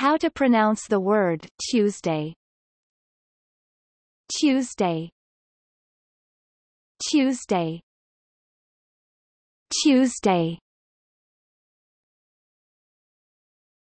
How to pronounce the word Tuesday. Tuesday. Tuesday. Tuesday.